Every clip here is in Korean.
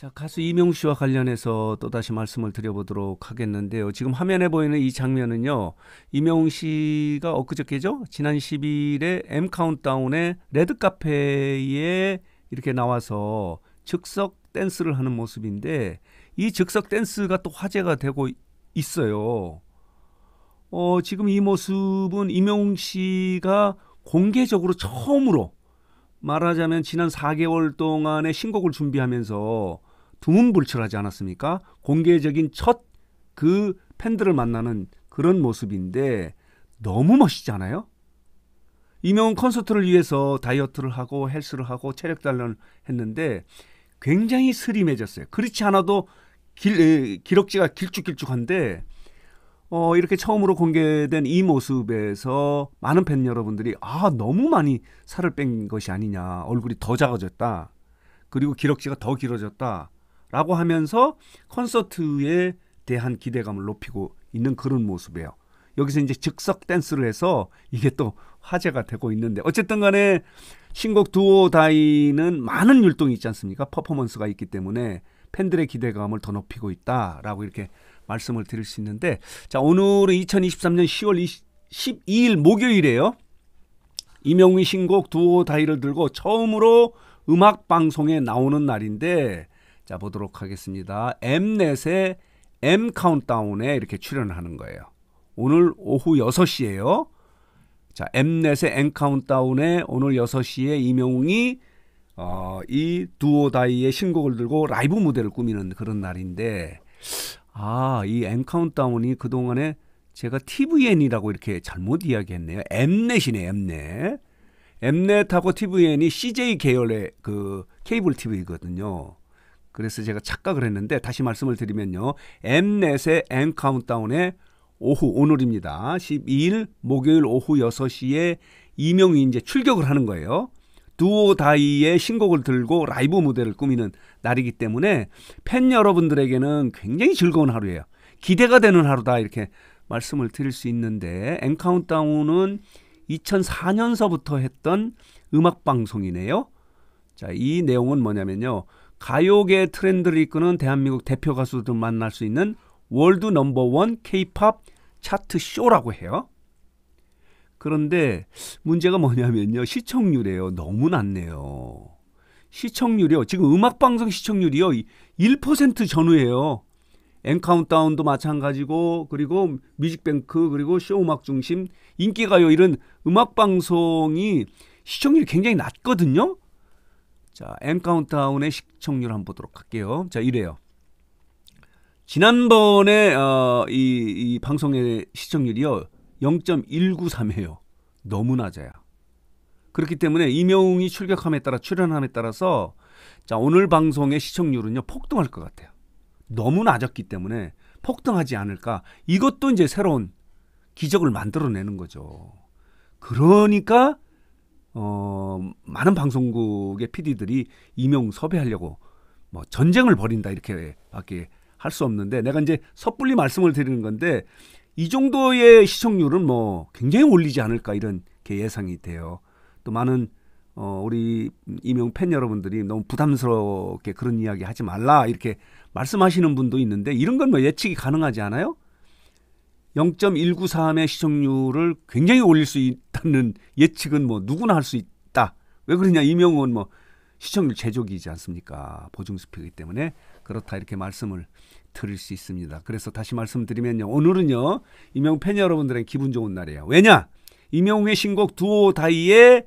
자, 가수 이명우 씨와 관련해서 또다시 말씀을 드려보도록 하겠는데요. 지금 화면에 보이는 이 장면은요. 이명우 씨가 엊그저께죠? 지난 10일에 M 카운트다운의 레드 카페에 이렇게 나와서 즉석 댄스를 하는 모습인데 이 즉석 댄스가 또 화제가 되고 있어요. 어, 지금 이 모습은 이명웅 씨가 공개적으로 처음으로 말하자면 지난 4개월 동안의 신곡을 준비하면서 두문불출하지 않았습니까? 공개적인 첫 그 팬들을 만나는 그런 모습인데 너무 멋있지 않아요? 이명훈 콘서트를 위해서 다이어트를 하고 헬스를 하고 체력 단련을 했는데 굉장히 스림해졌어요. 그렇지 않아도 길, 기럭지가 길쭉길쭉한데 어, 이렇게 처음으로 공개된 이 모습에서 많은 팬 여러분들이 아 너무 많이 살을 뺀 것이 아니냐 얼굴이 더 작아졌다 그리고 기럭지가 더 길어졌다 라고 하면서 콘서트에 대한 기대감을 높이고 있는 그런 모습이에요. 여기서 이제 즉석 댄스를 해서 이게 또 화제가 되고 있는데 어쨌든 간에 신곡 두오 다이는 많은 율동이 있지 않습니까? 퍼포먼스가 있기 때문에 팬들의 기대감을 더 높이고 있다라고 이렇게 말씀을 드릴 수 있는데 자, 오늘은 2023년 10월 20, 12일 목요일에요. 이 이명희 신곡 두오 다이를 들고 처음으로 음악 방송에 나오는 날인데 자 보도록 하겠습니다. M넷의 M 카운트다운에 이렇게 출연하는 거예요. 오늘 오후 6시예요. 자, M넷의 M 카운트다운에 오늘 6시에 이명웅이 어, 이 두오다이의 신곡을 들고 라이브 무대를 꾸미는 그런 날인데 아, 이 M 카운트다운이 그동안에 제가 TVN이라고 이렇게 잘못 이야기했네요. M넷이네, M넷. M넷하고 TVN이 CJ 계열의 그 케이블 TV거든요. 그래서 제가 착각을 했는데 다시 말씀을 드리면요. 엠넷의 엔 카운트다운의 오후 오늘입니다. 12일 목요일 오후 6시에 이명이 이제 출격을 하는 거예요. 두오 다이의 신곡을 들고 라이브 무대를 꾸미는 날이기 때문에 팬 여러분들에게는 굉장히 즐거운 하루예요. 기대가 되는 하루다 이렇게 말씀을 드릴 수 있는데 엔카운트다운은 2004년서부터 했던 음악 방송이네요. 자, 이 내용은 뭐냐면요. 가요계 트렌드를 이끄는 대한민국 대표 가수들 만날 수 있는 월드 넘버원 케이팝 차트 쇼라고 해요. 그런데 문제가 뭐냐면요. 시청률이에요. 너무 낮네요. 시청률이요. 지금 음악방송 시청률이요. 1% 전후예요. 엔카운트다운도 마찬가지고 그리고 뮤직뱅크 그리고 쇼음악중심 인기가요 이런 음악방송이 시청률이 굉장히 낮거든요. 자, 앤카운트다운의 시청률 한번 보도록 할게요. 자, 이래요. 지난번에 어, 이, 이 방송의 시청률이요. 0.193이에요. 너무 낮아요. 그렇기 때문에 이명웅이 출격함에 따라 출연함에 따라서 자, 오늘 방송의 시청률은요. 폭등할 것 같아요. 너무 낮았기 때문에 폭등하지 않을까. 이것도 이제 새로운 기적을 만들어내는 거죠. 그러니까 어, 많은 방송국의 PD들이 이명 섭외하려고 뭐 전쟁을 벌인다 이렇게밖에 할 수 없는데 내가 이제 섣불리 말씀을 드리는 건데 이 정도의 시청률은 뭐 굉장히 올리지 않을까 이런 게 예상이 돼요. 또 많은 어, 우리 이명 팬 여러분들이 너무 부담스럽게 그런 이야기 하지 말라 이렇게 말씀하시는 분도 있는데 이런 건 뭐 예측이 가능하지 않아요? 0.193의 시청률을 굉장히 올릴 수 있다는 예측은 뭐 누구나 할 수 있다. 왜 그러냐? 이명은 뭐 시청률 제조기이지 않습니까? 보증 수표이기 때문에 그렇다 이렇게 말씀을 드릴 수 있습니다. 그래서 다시 말씀드리면요. 오늘은요. 이명 호팬 여러분들의 기분 좋은 날이에요. 왜냐? 이명의 호 신곡 두오 다이의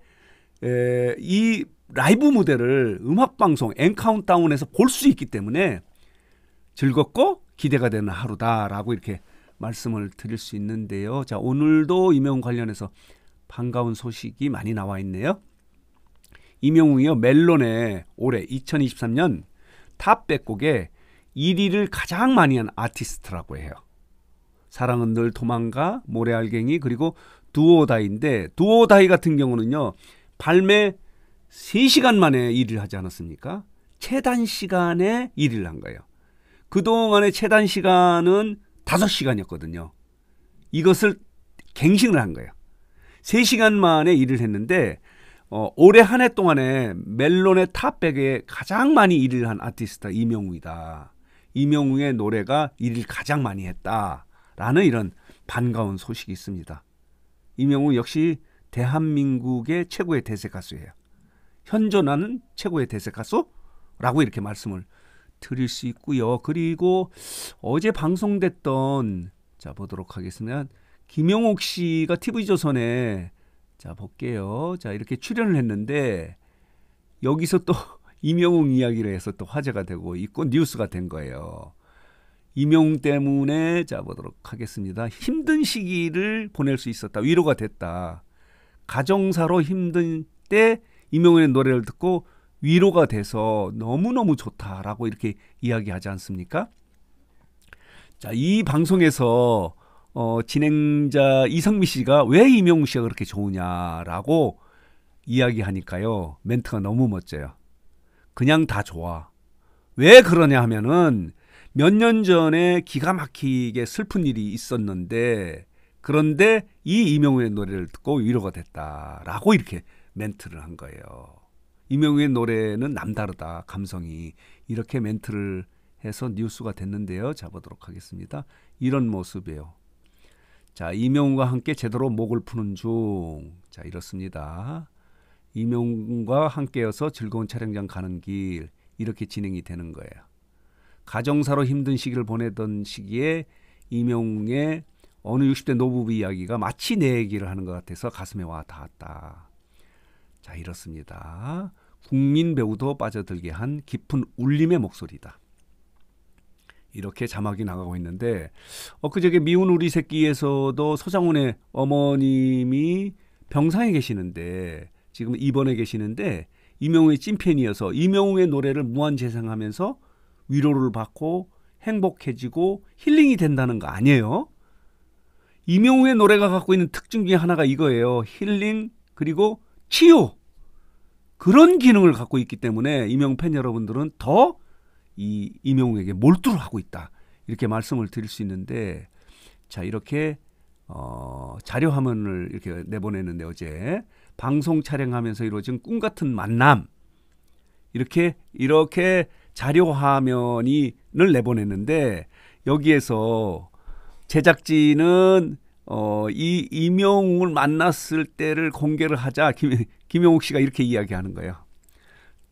이 라이브 무대를 음악방송 엔카운트다운에서 볼 수 있기 때문에 즐겁고 기대가 되는 하루다라고 이렇게 말씀을 드릴 수 있는데요. 자, 오늘도 임용 관련해서 반가운 소식이 많이 나와 있네요. 임영웅이요 멜론에 올해 2023년 탑 백곡에 1위를 가장 많이 한 아티스트라고 해요. 사랑은 늘 도망가, 모래알갱이 그리고 두오다이인데 두오다이 같은 경우는요 발매 3시간 만에 1위를 하지 않았습니까? 최단 시간에 1위를 한 거예요. 그동안의 최단 시간은 다섯 시간이었거든요. 이것을 갱신을 한 거예요. 세 시간 만에 일을 했는데 어, 올해 한 해 동안에 멜론의 탑백에 가장 많이 일을 한아티스트 이명웅이다. 이명웅의 노래가 일을 가장 많이 했다라는 이런 반가운 소식이 있습니다. 이명웅 역시 대한민국의 최고의 대세 가수예요. 현존하는 최고의 대세 가수라고 이렇게 말씀을 드릴 수 있고요. 그리고 어제 방송됐던 자 보도록 하겠습니다. 김영옥 씨가 TV조선에 자 볼게요. 자 이렇게 출연을 했는데 여기서 또 이명웅 이야기를 해서 또 화제가 되고 있고 뉴스가 된 거예요. 이명웅 때문에 자 보도록 하겠습니다. 힘든 시기를 보낼 수 있었다. 위로가 됐다. 가정사로 힘든 때 이명웅의 노래를 듣고 위로가 돼서 너무너무 좋다라고 이렇게 이야기하지 않습니까? 자, 이 방송에서 어, 진행자 이성미 씨가 왜이명우 씨가 그렇게 좋으냐라고 이야기하니까요. 멘트가 너무 멋져요. 그냥 다 좋아. 왜 그러냐 하면은 몇 년 전에 기가 막히게 슬픈 일이 있었는데 그런데 이이명우의 노래를 듣고 위로가 됐다라고 이렇게 멘트를 한 거예요. 이명우의 노래는 남다르다 감성이 이렇게 멘트를 해서 뉴스가 됐는데요. 잡아보도록 하겠습니다. 이런 모습이에요. 자, 이명우와 함께 제대로 목을 푸는 중. 자, 이렇습니다. 이명우와 함께여서 즐거운 촬영장 가는 길 이렇게 진행이 되는 거예요. 가정사로 힘든 시기를 보내던 시기에 이명웅의 어느 60대 노부부 이야기가 마치 내 얘기를 하는 것 같아서 가슴에 와 닿았다. 자, 이렇습니다. 국민 배우도 빠져들게 한 깊은 울림의 목소리다. 이렇게 자막이 나가고 있는데 엊그저께 어, 미운 우리 새끼에서도 서장훈의 어머님이 병상에 계시는데 지금 입원에 계시는데 이명웅의 찐팬이어서 이명웅의 노래를 무한 재생하면서 위로를 받고 행복해지고 힐링이 된다는 거 아니에요? 이명웅의 노래가 갖고 있는 특징 중에 하나가 이거예요. 힐링 그리고 치유. 그런 기능을 갖고 있기 때문에 이명 팬 여러분들은 더 이 이명웅에게 몰두를 하고 있다 이렇게 말씀을 드릴 수 있는데 자 이렇게 어, 자료 화면을 이렇게 내보내는데 어제 방송 촬영하면서 이루어진 꿈 같은 만남 이렇게 이렇게 자료 화면이를 내보냈는데 여기에서 제작진은 어, 이 이명웅을 만났을 때를 공개를 하자 김, 김영욱 씨가 이렇게 이야기하는 거예요.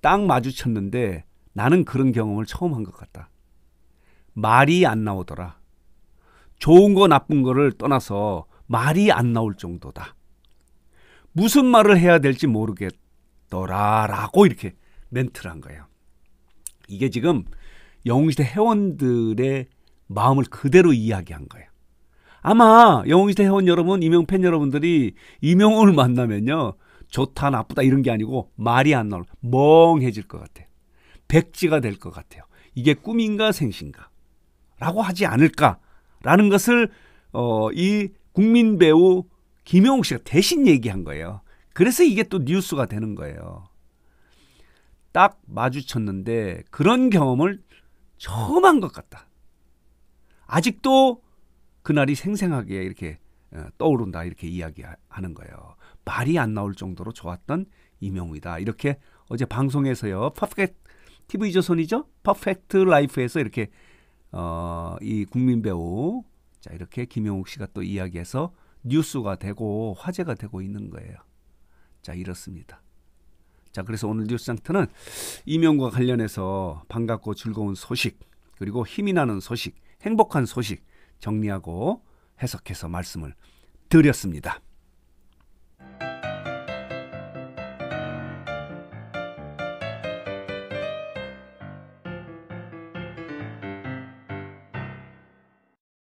딱 마주쳤는데 나는 그런 경험을 처음 한 것 같다. 말이 안 나오더라. 좋은 거 나쁜 거를 떠나서 말이 안 나올 정도다. 무슨 말을 해야 될지 모르겠더라라고 이렇게 멘트를 한 거예요. 이게 지금 영웅시대 회원들의 마음을 그대로 이야기한 거예요. 아마 영웅시대 회원 여러분, 이명 팬 여러분들이 이명웅을 만나면요. 좋다, 나쁘다 이런 게 아니고 말이 안 나올 멍해질 것 같아요. 백지가 될 것 같아요. 이게 꿈인가 생신가? 라고 하지 않을까라는 것을 어, 이 국민 배우 김영욱 씨가 대신 얘기한 거예요. 그래서 이게 또 뉴스가 되는 거예요. 딱 마주쳤는데 그런 경험을 처음 한 것 같다. 아직도 그날이 생생하게 이렇게 어, 떠오른다 이렇게 이야기하는 거예요. 말이 안 나올 정도로 좋았던 이명우이다. 이렇게 어제 방송에서요. 퍼펙트 TV 조선이죠. 퍼펙트 라이프에서 이렇게 어, 이 국민 배우 자 이렇게 김영욱 씨가 또 이야기해서 뉴스가 되고 화제가 되고 있는 거예요. 자 이렇습니다. 자 그래서 오늘 뉴스 장터는 이명와 관련해서 반갑고 즐거운 소식 그리고 힘이 나는 소식 행복한 소식 정리하고 해석해서 말씀을 드렸습니다.